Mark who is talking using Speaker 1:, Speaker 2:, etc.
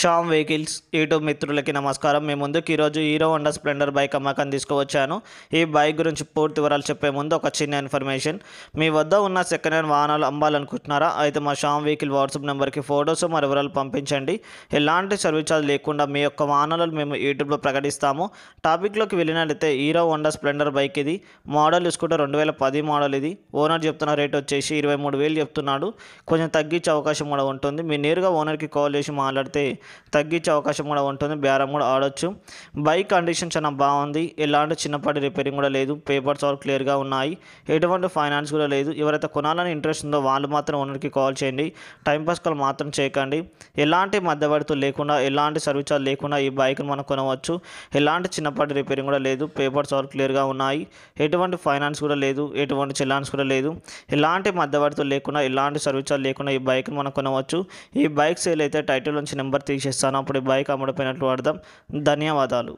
Speaker 1: Sam vehicles YouTube మిత్రులకి నమస్కారం మీ ముందుకు ఈరోజు హీరో హోండా స్ప్లెండర్ బైక్ అమ్మకాన్ని తీసుకువచ్చాను ఈ బైక్ గురించి పూర్తి వివరాలు చెప్పే ముందు ఒక చిన్న ఇన్ఫర్మేషన్ మీ వద్ద ఉన్న సెకండ్ హ్యాండ్ వాహనాలు అమ్మాలనుకుంటున్నారా అయితే మా షామ్ వెహికల్ వాట్సాప్ నెంబర్కి ఫోటోస్ మరి వివరాలు పంపించండి ఎలాంటి సర్వీస్ ఛార్జ్ లేకుండా మీ యొక్క వాహనాలను మేము యూట్యూబ్లో ప్రకటిస్తాము టాపిక్లోకి వెళ్ళినట్లయితే హీరో హోండా స్ప్లెండర్ బైక్ ఇది మోడల్ చూసుకుంటే రెండు వేల పది మోడల్ ఇది ఓనర్ చెప్తున్న రేట్ వచ్చేసి ఇరవై మూడు వేలు చెప్తున్నాడు కొంచెం తగ్గించే అవకాశం కూడా ఉంటుంది మీరు నేరుగా ఓనర్కి కాల్ చేసి మాట్లాడితే తగ్గించే అవకాశం కూడా ఉంటుంది బేరం కూడా ఆడొచ్చు బైక్ కండిషన్ చాలా బాగుంది ఎలాంటి చిన్నపాటి రిపేరింగ్ కూడా లేదు పేపర్స్ ఆల్ క్లియర్గా ఉన్నాయి ఎటువంటి ఫైనాన్స్ కూడా లేదు ఎవరైతే కొనాలని ఇంట్రెస్ట్ ఉందో వాళ్ళు మాత్రం ఓనర్కి కాల్ చేయండి టైంపాస్ కాల్ మాత్రం చేయకండి ఎలాంటి మధ్యవర్తులు లేకుండా ఎలాంటి సర్వీస్ లేకుండా ఈ బైక్ను మనం కొనవచ్చు ఎలాంటి చిన్నపాటి రిపేరింగ్ కూడా లేదు పేపర్స్ ఆల్ క్లియర్గా ఉన్నాయి ఎటువంటి ఫైనాన్స్ కూడా లేదు ఎటువంటి చిల్లాన్స్ కూడా లేదు ఎలాంటి మధ్యవర్తులు లేకుండా ఎలాంటి సర్వీస్ లేకుండా ఈ బైక్ను మనం కొనవచ్చు ఈ బైక్ సేల్ అయితే టైటిల్ నుంచి నెంబర్ పరీక్షిస్తాను అప్పుడు బైక్ అమ్ముడిపోయినట్లు అర్థం ధన్యవాదాలు